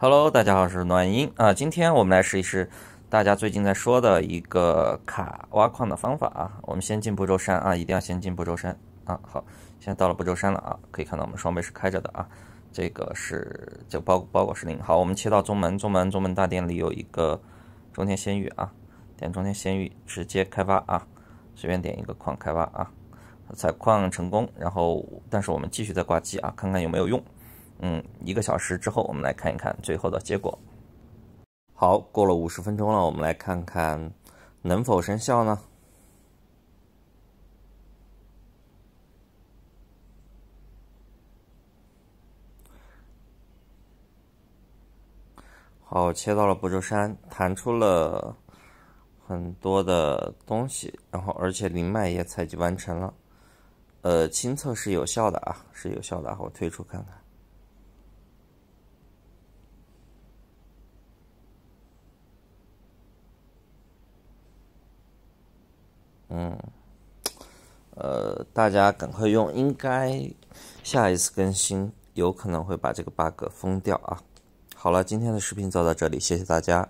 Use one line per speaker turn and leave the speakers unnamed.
Hello，大家好，我是暖音啊。今天我们来试一试大家最近在说的一个卡挖矿的方法啊。我们先进不周山啊，一定要先进不周山啊。好，现在到了不周山了啊，可以看到我们双倍是开着的啊。这个是这个包包裹是零。好，我们切到宗门，宗门宗门大殿里有一个中天仙域啊，点中天仙域直接开挖啊，随便点一个矿开挖啊，采矿成功。然后，但是我们继续再挂机啊，看看有没有用。嗯，一个小时之后，我们来看一看最后的结果。好，过了五十分钟了，我们来看看能否生效呢？好，切到了不周山，弹出了很多的东西，然后而且灵脉也采集完成了。呃，亲测是有效的啊，是有效的。我退出看看。嗯，呃，大家赶快用，应该下一次更新有可能会把这个 bug 封掉啊。好了，今天的视频做到这里，谢谢大家。